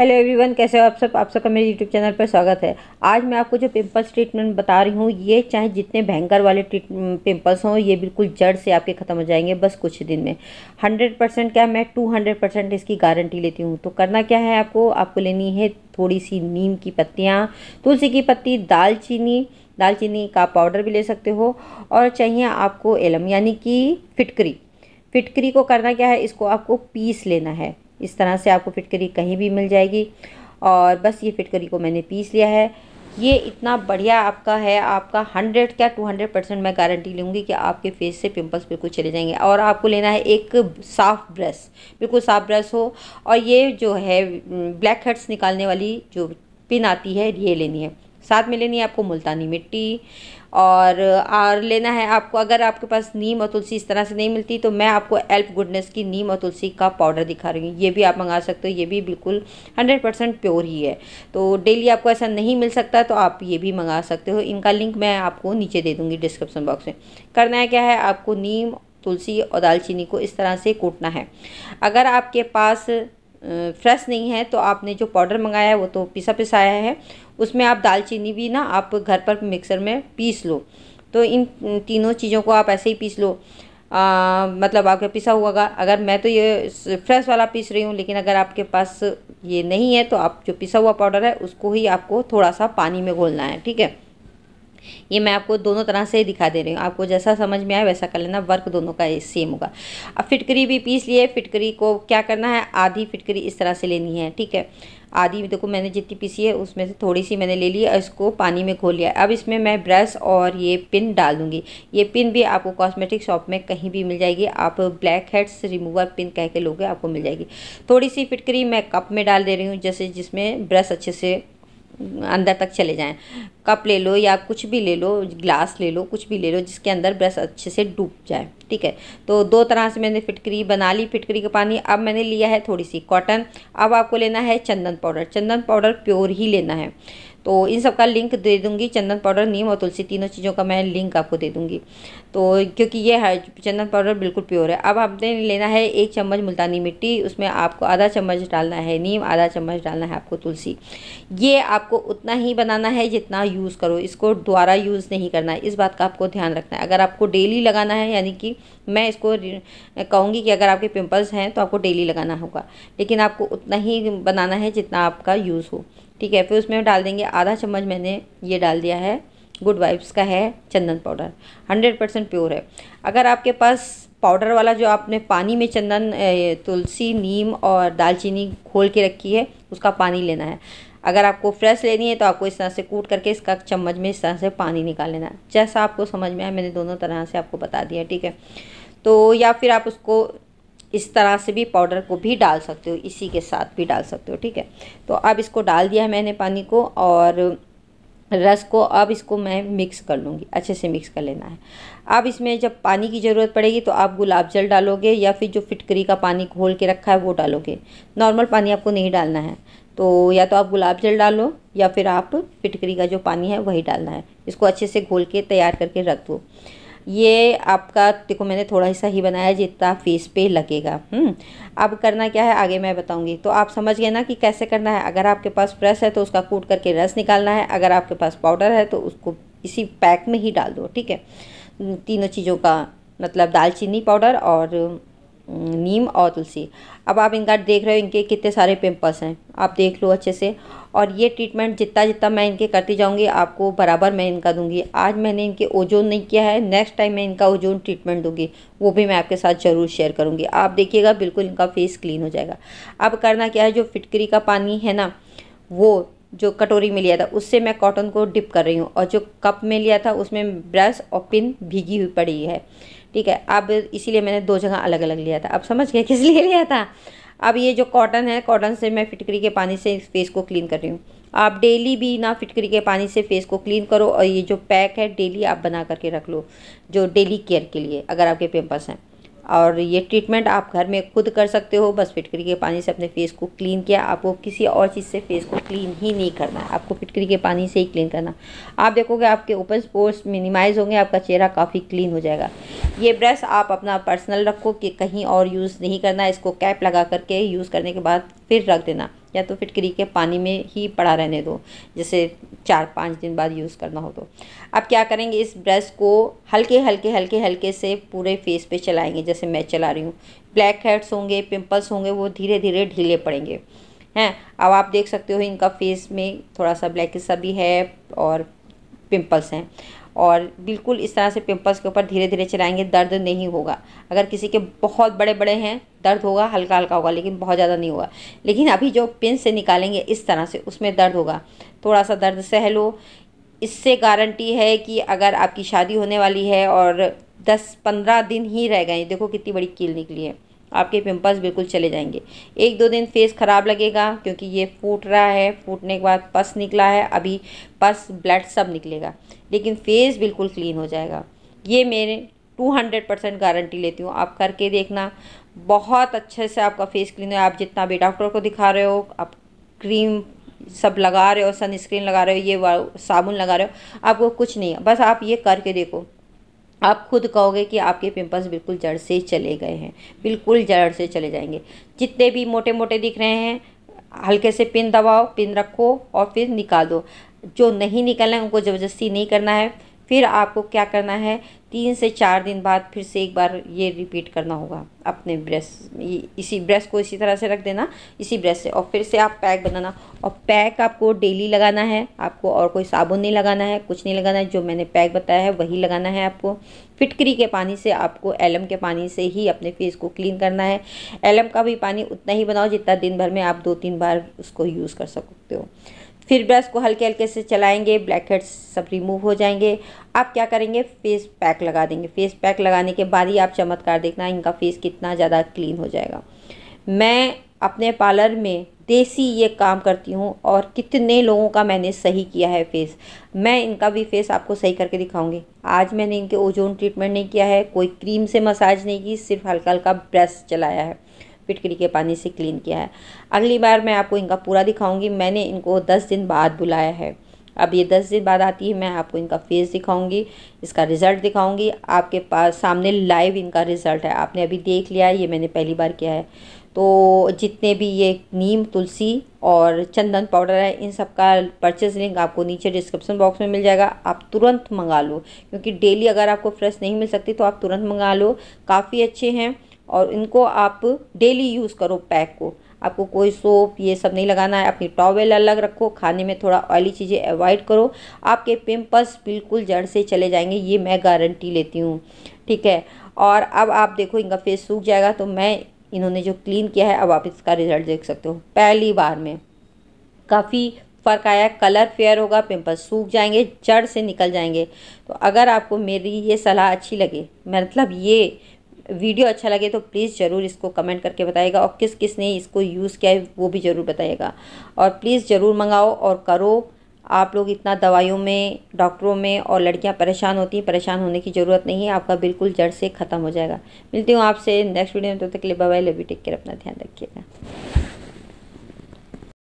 hello everyone कैसे हो आप सब आप सबका मेरे यूट्यूब चैनल पर स्वागत है आज मैं आपको जो पिंपल्स ट्रीटमेंट बता रही हूँ ये चाहे जितने भयंकर वाले पिंपल्स हों ये बिल्कुल जड़ से आपके ख़त्म हो जाएंगे बस कुछ दिन में हंड्रेड परसेंट क्या मैं टू हंड्रेड परसेंट इसकी गारंटी लेती हूँ तो करना क्या है आपको आपको लेनी है थोड़ी सी नीम की पत्तियाँ तुलसी की पत्ती दालचीनी दालचीनी का पाउडर भी ले सकते हो और चाहिए आपको एलम यानी कि फिटकरी फिटकरी को करना क्या है इसको आपको पीस लेना है इस तरह से आपको फिटकरी कहीं भी मिल जाएगी और बस ये फिटकरी को मैंने पीस लिया है ये इतना बढ़िया आपका है आपका हंड्रेड क्या टू हंड्रेड परसेंट मैं गारंटी लूँगी कि आपके फेस से पिंपल्स बिल्कुल चले जाएंगे और आपको लेना है एक साफ़ ब्रश बिल्कुल साफ़ ब्रश हो और ये जो है ब्लैक हेड्स निकालने वाली जो पिन आती है ये लेनी है साथ में लेनी है आपको मुल्तानी मिट्टी और और लेना है आपको अगर आपके पास नीम और तुलसी इस तरह से नहीं मिलती तो मैं आपको एल्प गुडनेस की नीम और तुलसी का पाउडर दिखा रही हूँ ये भी आप मंगा सकते हो ये भी बिल्कुल हंड्रेड परसेंट प्योर ही है तो डेली आपको ऐसा नहीं मिल सकता तो आप ये भी मंगा सकते हो इनका लिंक मैं आपको नीचे दे दूँगी डिस्क्रिप्सन बॉक्स में करना है क्या है आपको नीम तुलसी और दालचीनी को इस तरह से कूटना है अगर आपके पास फ्रेश नहीं है तो आपने जो पाउडर मंगाया है वो तो पिसा पिसाया है उसमें आप दालचीनी भी ना आप घर पर मिक्सर में पीस लो तो इन तीनों चीज़ों को आप ऐसे ही पीस लो आ, मतलब आपका पिसा हुआ अगर मैं तो ये फ्रेश वाला पीस रही हूँ लेकिन अगर आपके पास ये नहीं है तो आप जो पिसा हुआ पाउडर है उसको ही आपको थोड़ा सा पानी में घोलना है ठीक है ये मैं आपको दोनों तरह से दिखा दे रही हूँ आपको जैसा समझ में आए वैसा कर लेना वर्क दोनों का सेम होगा अब फिटकरी भी पीस लिए फिटकरी को क्या करना है आधी फिटकरी इस तरह से लेनी है ठीक है आधी देखो मैंने जितनी पीसी है उसमें से थोड़ी सी मैंने ले ली और इसको पानी में घोल लिया अब इसमें मैं ब्रश और ये पिन डाल दूँगी ये पिन भी आपको कॉस्मेटिक शॉप में कहीं भी मिल जाएगी आप ब्लैक हेड्स रिमूवर पिन कह के लोगे आपको मिल जाएगी थोड़ी सी फिटकरी मैं कप में डाल दे रही हूँ जैसे जिसमें ब्रश अच्छे से अंदर तक चले जाएं कप ले लो या कुछ भी ले लो ग्लास ले लो कुछ भी ले लो जिसके अंदर ब्रश अच्छे से डूब जाए ठीक है तो दो तरह से मैंने फिटकरी बना ली फिटकरी का पानी अब मैंने लिया है थोड़ी सी कॉटन अब आपको लेना है चंदन पाउडर चंदन पाउडर प्योर ही लेना है तो इन सब का लिंक दे दूँगी चंदन पाउडर नीम और तुलसी तीनों चीज़ों का मैं लिंक आपको दे दूंगी तो क्योंकि ये है चंदन पाउडर बिल्कुल प्योर है अब आपने लेना है एक चम्मच मुल्तानी मिट्टी उसमें आपको आधा चम्मच डालना है नीम आधा चम्मच डालना है आपको तुलसी ये आपको उतना ही बनाना है जितना यूज़ करो इसको दोबारा यूज़ नहीं करना है इस बात का आपको ध्यान रखना है अगर आपको डेली लगाना है यानी कि मैं इसको कहूँगी कि अगर आपके पिम्पल्स हैं तो आपको डेली लगाना होगा लेकिन आपको उतना ही बनाना है जितना आपका यूज़ हो ठीक है फिर उसमें डाल देंगे आधा चम्मच मैंने ये डाल दिया है गुड वाइब्स का है चंदन पाउडर हंड्रेड परसेंट प्योर है अगर आपके पास पाउडर वाला जो आपने पानी में चंदन तुलसी नीम और दालचीनी खोल के रखी है उसका पानी लेना है अगर आपको फ्रेश लेनी है तो आपको इस तरह से कूट करके इसका चम्मच में इस तरह से पानी निकाल लेना है जैसा आपको समझ में आए मैंने दोनों तरह से आपको बता दिया ठीक है तो या फिर आप उसको इस तरह से भी पाउडर को भी डाल सकते हो इसी के साथ भी डाल सकते हो ठीक है तो अब इसको डाल दिया है मैंने पानी को और रस को अब इसको मैं मिक्स कर लूँगी अच्छे से मिक्स कर लेना है अब इसमें जब पानी की ज़रूरत पड़ेगी तो आप गुलाब जल डालोगे या फिर जो फिटकरी का पानी घोल के रखा है वो डालोगे नॉर्मल पानी आपको नहीं डालना है तो या तो आप गुलाब जल डालो या फिर आप फिटकरी का जो पानी है वही डालना है इसको अच्छे से घोल के तैयार करके रख दो ये आपका देखो मैंने थोड़ा हिस्सा ही बनाया जितना फेस पे लगेगा हम्म, अब करना क्या है आगे मैं बताऊंगी तो आप समझ गए ना कि कैसे करना है अगर आपके पास प्रेस है तो उसका कूट करके रस निकालना है अगर आपके पास पाउडर है तो उसको इसी पैक में ही डाल दो ठीक है तीनों चीज़ों का मतलब दालचीनी पाउडर और नीम और तुलसी अब आप इनका देख रहे हो इनके कितने सारे पिम्पल्स हैं आप देख लो अच्छे से और ये ट्रीटमेंट जितना जितना मैं इनके करती जाऊँगी आपको बराबर मैं इनका दूंगी आज मैंने इनके ओजोन नहीं किया है नेक्स्ट टाइम मैं इनका ओजोन ट्रीटमेंट दूंगी वो भी मैं आपके साथ ज़रूर शेयर करूँगी आप देखिएगा बिल्कुल इनका फेस क्लीन हो जाएगा अब करना क्या है जो फिटकरी का पानी है ना वो जो कटोरी में लिया था उससे मैं कॉटन को डिप कर रही हूँ और जो कप में लिया था उसमें ब्रश और पिन भीगी हुई पड़ी है ठीक है अब इसीलिए मैंने दो जगह अलग अलग लिया था अब समझ गए किस लिए लिया था अब ये जो कॉटन है कॉटन से मैं फिटकरी के पानी से फेस को क्लीन कर रही हूँ आप डेली भी ना फिटकरी के पानी से फेस को क्लीन करो और ये जो पैक है डेली आप बना करके रख लो जो डेली केयर के लिए अगर आपके पिम्पल्स हैं और ये ट्रीटमेंट आप घर में खुद कर सकते हो बस फिटकरी के पानी से अपने फेस को क्लीन किया आपको किसी और चीज़ से फेस को क्लीन ही नहीं करना है आपको फिटकरी के पानी से ही क्लीन करना आप देखोगे आपके ओपन स्पोर्ट्स मिनिमाइज होंगे आपका चेहरा काफ़ी क्लीन हो जाएगा ये ब्रश आप अपना पर्सनल रखो कि कहीं और यूज़ नहीं करना इसको कैप लगा करके यूज़ करने के बाद फिर रख देना या तो फिटकरी के पानी में ही पड़ा रहने दो जैसे चार पाँच दिन बाद यूज़ करना हो तो अब क्या करेंगे इस ब्रश को हल्के हल्के हल्के हल्के से पूरे फेस पे चलाएंगे जैसे मैं चला रही हूँ ब्लैक हेड्स होंगे पिंपल्स होंगे वो धीरे धीरे ढीले पड़ेंगे हैं अब आप देख सकते हो इनका फेस में थोड़ा सा ब्लैक सा भी है और पिंपल्स हैं और बिल्कुल इस तरह से पिंपल्स के ऊपर धीरे धीरे चलाएंगे दर्द नहीं होगा अगर किसी के बहुत बड़े बड़े हैं दर्द होगा हल्का हल्का होगा लेकिन बहुत ज़्यादा नहीं होगा लेकिन अभी जो पिन से निकालेंगे इस तरह से उसमें दर्द होगा थोड़ा सा दर्द सह लो इससे गारंटी है कि अगर आपकी शादी होने वाली है और दस पंद्रह दिन ही रह गए देखो कितनी बड़ी कील निकली है आपके पिंपल्स बिल्कुल चले जाएंगे एक दो दिन फेस ख़राब लगेगा क्योंकि ये फूट रहा है फूटने के बाद पस निकला है अभी पस ब्लड सब निकलेगा लेकिन फेस बिल्कुल क्लीन हो जाएगा ये मेरे टू हंड्रेड परसेंट गारंटी लेती हूँ आप करके देखना बहुत अच्छे से आपका फेस क्लीन है आप जितना भी डॉक्टर को दिखा रहे हो आप क्रीम सब लगा रहे हो सनस्क्रीन लगा रहे हो ये साबुन लगा रहे हो आपको कुछ नहीं है बस आप ये करके देखो आप खुद कहोगे कि आपके पिंपल्स बिल्कुल जड़ से चले गए हैं बिल्कुल जड़ से चले जाएंगे जितने भी मोटे मोटे दिख रहे हैं हल्के से पिन दबाओ पिन रखो और फिर निकाल दो जो नहीं निकलना है उनको ज़बरदस्ती नहीं करना है फिर आपको क्या करना है तीन से चार दिन बाद फिर से एक बार ये रिपीट करना होगा अपने ब्रेस इसी ब्रेस को इसी तरह से रख देना इसी ब्रेस से और फिर से आप पैक बनाना और पैक आपको डेली लगाना है आपको और कोई साबुन नहीं लगाना है कुछ नहीं लगाना है जो मैंने पैक बताया है वही लगाना है आपको फिटकरी के पानी से आपको एलम के पानी से ही अपने फेस को क्लीन करना है एलम का भी पानी उतना ही बनाओ जितना दिन भर में आप दो तीन बार उसको यूज़ कर सकते हो फिर ब्रश को हल्के हल्के से चलाएंगे ब्लैक हेड्स सब रिमूव हो जाएंगे आप क्या करेंगे फेस पैक लगा देंगे फेस पैक लगाने के बाद ही आप चमत्कार देखना इनका फेस कितना ज़्यादा क्लीन हो जाएगा मैं अपने पार्लर में देसी ये काम करती हूँ और कितने लोगों का मैंने सही किया है फेस मैं इनका भी फेस आपको सही करके दिखाऊंगी आज मैंने इनके ओजोन ट्रीटमेंट नहीं किया है कोई क्रीम से मसाज नहीं की सिर्फ हल्का हल्का ब्रश चलाया है फिटकड़ी के पानी से क्लीन किया है अगली बार मैं आपको इनका पूरा दिखाऊंगी मैंने इनको दस दिन बाद बुलाया है अब ये दस दिन बाद आती है मैं आपको इनका फेस दिखाऊंगी इसका रिज़ल्ट दिखाऊंगी आपके पास सामने लाइव इनका रिज़ल्ट है आपने अभी देख लिया है ये मैंने पहली बार किया है तो जितने भी ये नीम तुलसी और चंदन पाउडर है इन सब का परचेज लिंक आपको नीचे डिस्क्रिप्शन बॉक्स में मिल जाएगा आप तुरंत मंगा लो क्योंकि डेली अगर आपको फ्रेश नहीं मिल सकती तो आप तुरंत मंगा लो काफ़ी अच्छे हैं और इनको आप डेली यूज़ करो पैक को आपको कोई सोप ये सब नहीं लगाना है अपनी टॉवेल अलग रखो खाने में थोड़ा ऑयली चीज़ें अवॉइड करो आपके पिम्पल्स बिल्कुल जड़ से चले जाएंगे ये मैं गारंटी लेती हूँ ठीक है और अब आप देखो इनका फेस सूख जाएगा तो मैं इन्होंने जो क्लीन किया है अब आप इसका रिज़ल्ट देख सकते हो पहली बार में काफ़ी फ़र्क आया कलर फेयर होगा पिंपल्स सूख जाएंगे जड़ से निकल जाएंगे तो अगर आपको मेरी ये सलाह अच्छी लगे मतलब ये वीडियो अच्छा लगे तो प्लीज़ ज़रूर इसको कमेंट करके बताएगा और किस किस ने इसको यूज़ किया है वो भी ज़रूर बताइएगा और प्लीज़ ज़रूर मंगाओ और करो आप लोग इतना दवाइयों में डॉक्टरों में और लड़कियां परेशान होती हैं परेशान होने की ज़रूरत नहीं है आपका बिल्कुल जड़ से ख़त्म हो जाएगा मिलती हूँ आपसे नेक्स्ट वीडियो में तब तो तक के लबी टेक कर अपना ध्यान रखिएगा